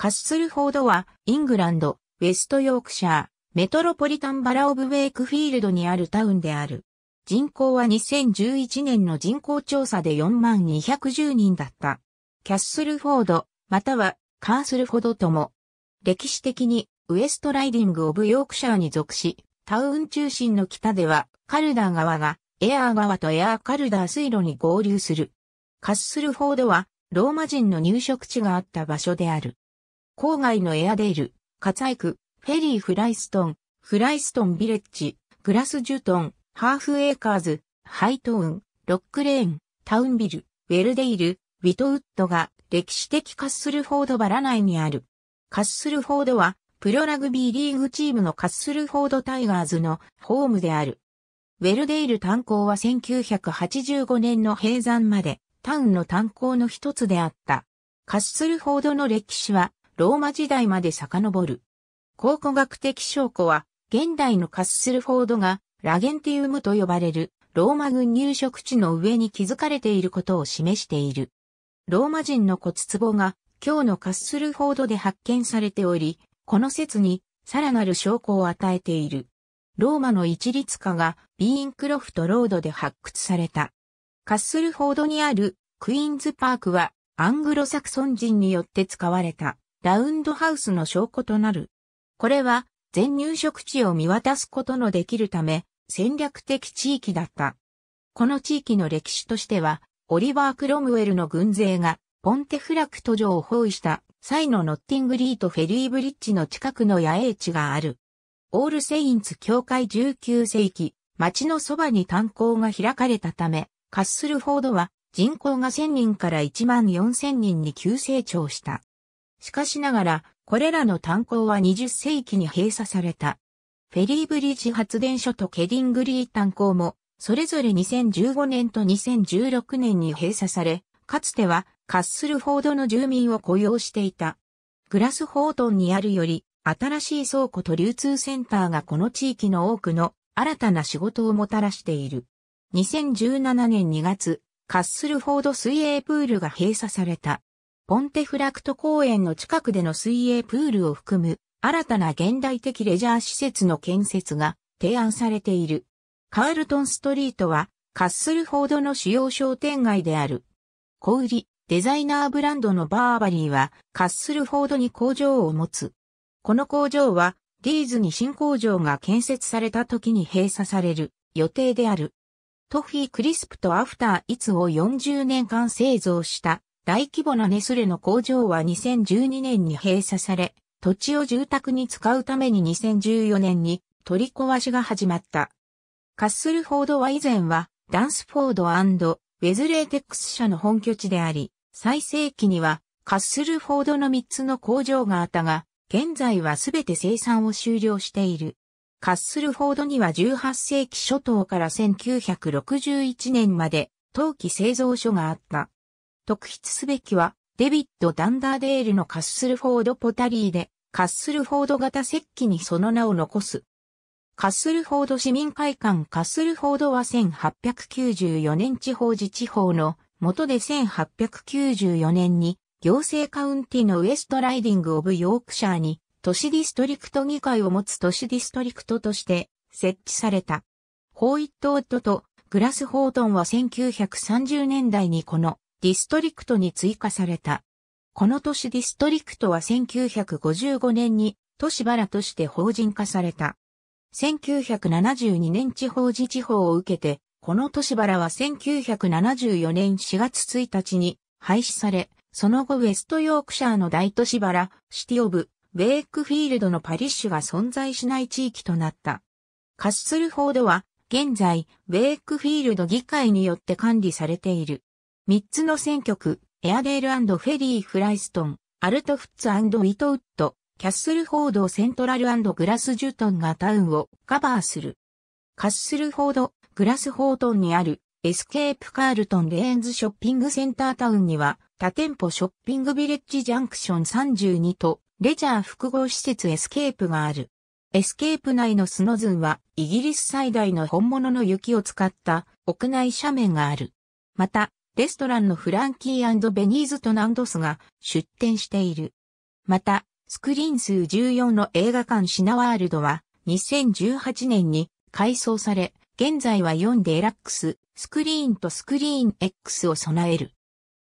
カッスルフォードは、イングランド、ウェストヨークシャー、メトロポリタンバラオブウェイクフィールドにあるタウンである。人口は2011年の人口調査で4210人だった。キャッスルフォード、またはカースルフォードとも、歴史的にウエストライディング・オブ・ヨークシャーに属し、タウン中心の北ではカルダー川がエアー川とエアーカルダー水路に合流する。カッスルフォードはローマ人の入植地があった場所である。郊外のエアデール、カツアイク、フェリーフライストン、フライストンビレッジ、グラスジュトン、ハーフエーカーズ、ハイトーン、ロックレーン、タウンビル、ウェルデイル、ウィトウッドが歴史的カッスルフォードバラ内にある。カッスルフォードは、プロラグビーリーグチームのカッスルフォードタイガーズのホームである。ウェルデイル炭鉱は1985年の閉山までタウンの炭鉱の一つであった。カッスルフォードの歴史はローマ時代まで遡る。考古学的証拠は、現代のカッスルフォードがラゲンティウムと呼ばれるローマ軍入植地の上に築かれていることを示している。ローマ人の骨壺が今日のカッスルフォードで発見されており、この説にさらなる証拠を与えている。ローマの一律家がビーンクロフトロードで発掘された。カッスルフォードにあるクイーンズパークはアングロサクソン人によって使われたラウンドハウスの証拠となる。これは全入植地を見渡すことのできるため戦略的地域だった。この地域の歴史としては、オリバー・クロムウェルの軍勢がポンテフラクト城を包囲した際のノッティングリートフェリーブリッジの近くの野営地がある。オールセインツ教会19世紀、町のそばに炭鉱が開かれたため、カッスルフォードは人口が1000人から1万4000人に急成長した。しかしながら、これらの炭鉱は20世紀に閉鎖された。フェリーブリッジ発電所とケディングリー炭鉱も、それぞれ2015年と2016年に閉鎖され、かつてはカッスルフォードの住民を雇用していた。グラスホートンにあるより、新しい倉庫と流通センターがこの地域の多くの新たな仕事をもたらしている。2017年2月、カッスルフォード水泳プールが閉鎖された。ポンテフラクト公園の近くでの水泳プールを含む新たな現代的レジャー施設の建設が提案されている。カールトンストリートはカッスルフォードの主要商店街である。小売デザイナーブランドのバーバリーはカッスルフォードに工場を持つ。この工場はディーズに新工場が建設された時に閉鎖される予定である。トフィークリスプとアフターイツを40年間製造した大規模なネスレの工場は2012年に閉鎖され、土地を住宅に使うために2014年に取り壊しが始まった。カッスルフォードは以前はダンスフォードウェズレーテックス社の本拠地であり、最盛期にはカッスルフォードの3つの工場があったが、現在はすべて生産を終了している。カッスルフォードには18世紀初頭から1961年まで陶器製造所があった。特筆すべきは、デビッド・ダンダーデールのカッスルフォード・ポタリーで、カッスルフォード型石器にその名を残す。カッスルフォード市民会館カッスルフォードは1894年地方自治法の元で1894年に行政カウンティのウエストライディング・オブ・ヨークシャーに都市ディストリクト議会を持つ都市ディストリクトとして設置された。ホーイット・オットとグラス・ホートンは1930年代にこのディストリクトに追加された。この都市ディストリクトは1955年に都市バラとして法人化された。1972年地方自治法を受けて、この都市バラは1974年4月1日に廃止され、その後ウェストヨークシャーの大都市バラ、シティオブ、ウェイクフィールドのパリッシュが存在しない地域となった。カッスルフォードは現在、ウェイクフィールド議会によって管理されている。3つの選曲、エアデールフェリー・フライストン、アルトフッツウィトウッド、キャッスルフォード・セントラルグラス・ジュトンがタウンをカバーする。カッスルフォード、グラス・ホートンにあるエスケープ・カールトン・レーンズ・ショッピング・センタータウンには多店舗ショッピング・ビレッジ・ジャンクション32とレジャー複合施設エスケープがある。エスケープ内のスノズンはイギリス最大の本物の雪を使った屋内斜面がある。また、レストランのフランキーベニーズとナンドスが出店している。また、スクリーン数14の映画館シナワールドは2018年に改装され、現在は4デラックス、スクリーンとスクリーン X を備える。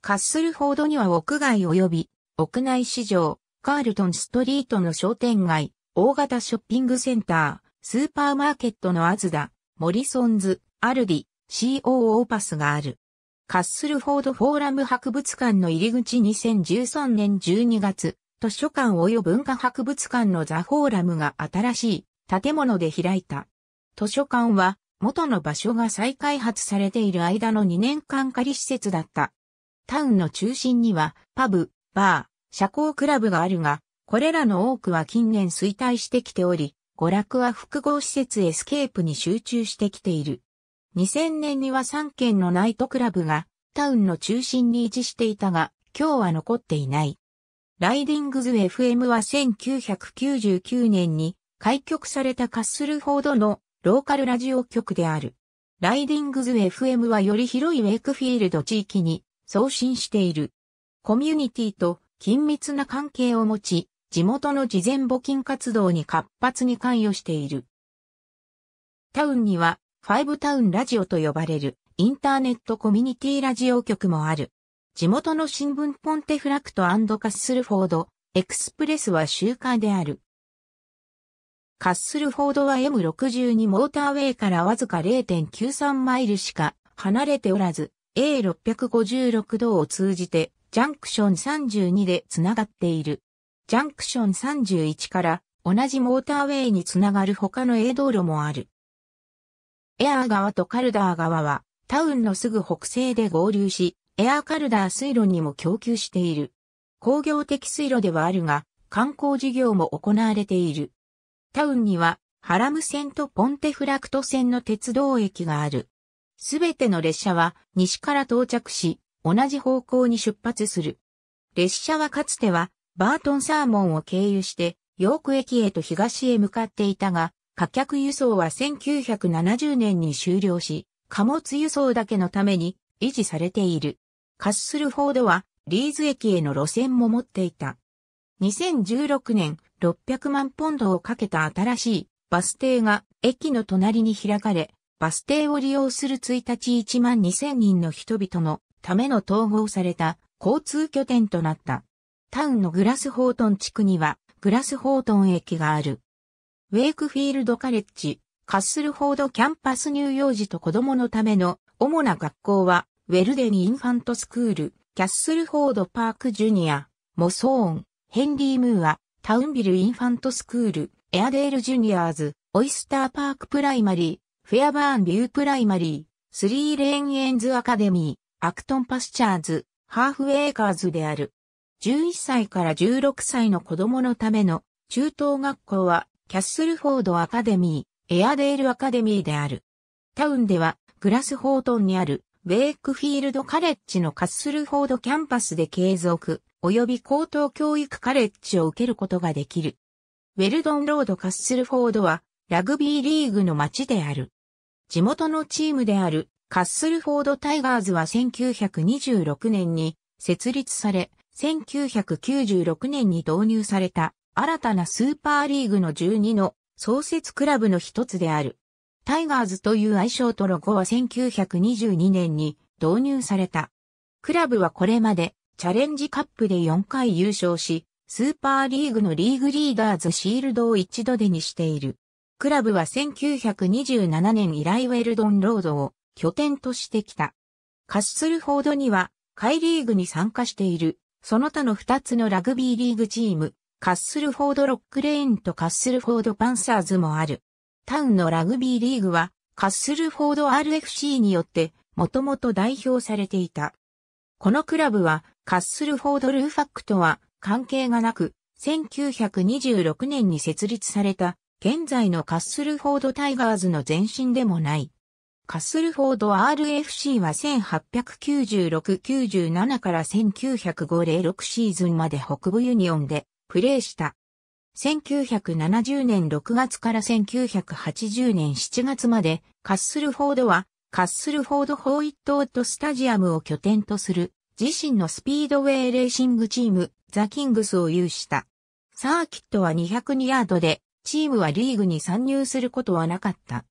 カッスルフォードには屋外及び屋内市場、カールトンストリートの商店街、大型ショッピングセンター、スーパーマーケットのアズダ、モリソンズ、アルディ、COO パスがある。カッスルフォードフォーラム博物館の入り口2013年12月、図書館及び文化博物館のザ・フォーラムが新しい建物で開いた。図書館は元の場所が再開発されている間の2年間仮施設だった。タウンの中心にはパブ、バー、社交クラブがあるが、これらの多くは近年衰退してきており、娯楽は複合施設エスケープに集中してきている。2000年には3軒のナイトクラブがタウンの中心に位置していたが、今日は残っていない。ライディングズ FM は1999年に開局されたカッスルフォードのローカルラジオ局である。ライディングズ FM はより広いウェイクフィールド地域に送信している。コミュニティと緊密な関係を持ち、地元の事前募金活動に活発に関与している。タウンにはファイブタウンラジオと呼ばれるインターネットコミュニティラジオ局もある。地元の新聞ポンテフラクトカッスルフォード、エクスプレスは週間である。カッスルフォードは M62 モーターウェイからわずか0.93マイルしか離れておらず、A656 道を通じてジャンクション32でつながっている。ジャンクション31から同じモーターウェイにつながる他の A 道路もある。エアー川とカルダー川は、タウンのすぐ北西で合流し、エアーカルダー水路にも供給している。工業的水路ではあるが、観光事業も行われている。タウンには、ハラム線とポンテフラクト線の鉄道駅がある。すべての列車は西から到着し、同じ方向に出発する。列車はかつては、バートンサーモンを経由して、ヨーク駅へと東へ向かっていたが、貨客輸送は1970年に終了し、貨物輸送だけのために維持されている。カッスルフォードはリーズ駅への路線も持っていた。2016年600万ポンドをかけた新しいバス停が駅の隣に開かれ、バス停を利用する1日1万2000人の人々のための統合された交通拠点となった。タウンのグラスホートン地区にはグラスホートン駅がある。ウェイクフィールドカレッジ、カッスルフォードキャンパス乳幼児と子供のための主な学校は、ウェルデー・インファントスクール、キャッスルフォードパークジュニア、モソーン、ヘンリー・ムーア、タウンビルインファントスクール、エアデールジュニアーズ、オイスターパークプライマリー、フェアバーンビュープライマリー、スリーレーンエンズアカデミー、アクトンパスチャーズ、ハーフウェイカーズである。11歳から16歳の子供のための中等学校はキャッスルフォードアカデミー、エアデールアカデミーである。タウンでは、グラスホートンにある、ウェイクフィールドカレッジのカッスルフォードキャンパスで継続、及び高等教育カレッジを受けることができる。ウェルドンロードカッスルフォードは、ラグビーリーグの街である。地元のチームである、カッスルフォードタイガーズは1926年に設立され、1996年に導入された新たなスーパーリーグの12の創設クラブの一つである。タイガーズという愛称とロゴは1922年に導入された。クラブはこれまでチャレンジカップで4回優勝し、スーパーリーグのリーグリーダーズシールドを一度でにしている。クラブは1927年以来ウェルドンロードを拠点としてきた。カッスルフォードには、カイリーグに参加している、その他の2つのラグビーリーグチーム、カッスルフォードロックレーンとカッスルフォードパンサーズもある。タウンのラグビーリーグは、カッスルフォード RFC によって、もともと代表されていた。このクラブは、カッスルフォードルーファックとは関係がなく、1926年に設立された、現在のカッスルフォードタイガーズの前身でもない。カッスルフォード RFC は1896-97から1905-06シーズンまで北部ユニオンでプレーした。1970年6月から1980年7月まで、カッスルフォードは、カッスルフォード・ホーイット・オット・スタジアムを拠点とする、自身のスピードウェイレーシングチーム、ザ・キングスを有した。サーキットは202ヤードで、チームはリーグに参入することはなかった。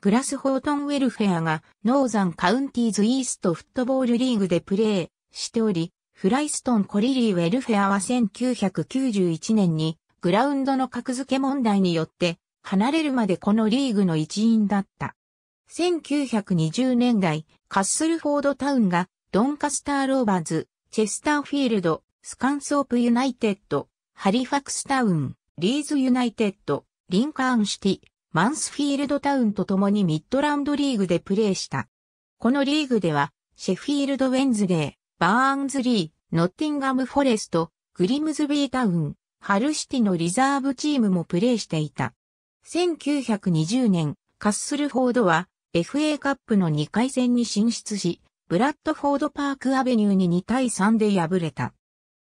グラス・ホートン・ウェルフェアが、ノーザン・カウンティーズ・イースト・フットボールリーグでプレーしており、フライストン・コリリー・ウェルフェアは1991年にグラウンドの格付け問題によって離れるまでこのリーグの一員だった。1920年代、カッスルフォードタウンがドンカスター・ローバーズ、チェスターフィールド、スカンソープ・ユナイテッド、ハリファクスタウン、リーズ・ユナイテッド、リンカーン・シティ、マンスフィールドタウンと共にミッドランドリーグでプレーした。このリーグでは、シェフィールド・ウェンズデー、バーンズリー、ノッティンガムフォレスト、グリムズビータウン、ハルシティのリザーブチームもプレーしていた。1920年、カッスルフォードは FA カップの2回戦に進出し、ブラッドフォードパークアベニューに2対3で敗れた。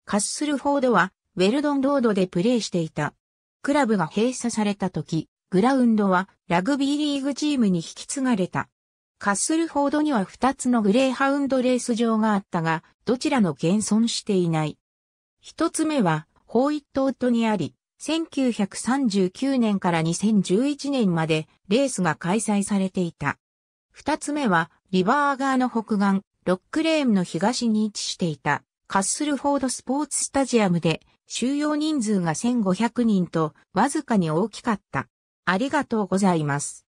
カッスルフォードはウェルドンロードでプレーしていた。クラブが閉鎖された時、グラウンドはラグビーリーグチームに引き継がれた。カッスルフォードには2つのグレーハウンドレース場があったが、どちらも現存していない。一つ目は、ホーイットウッドにあり、1939年から2011年までレースが開催されていた。二つ目は、リバーガーの北岸、ロックレームの東に位置していた、カッスルフォードスポーツスタジアムで、収容人数が1500人と、わずかに大きかった。ありがとうございます。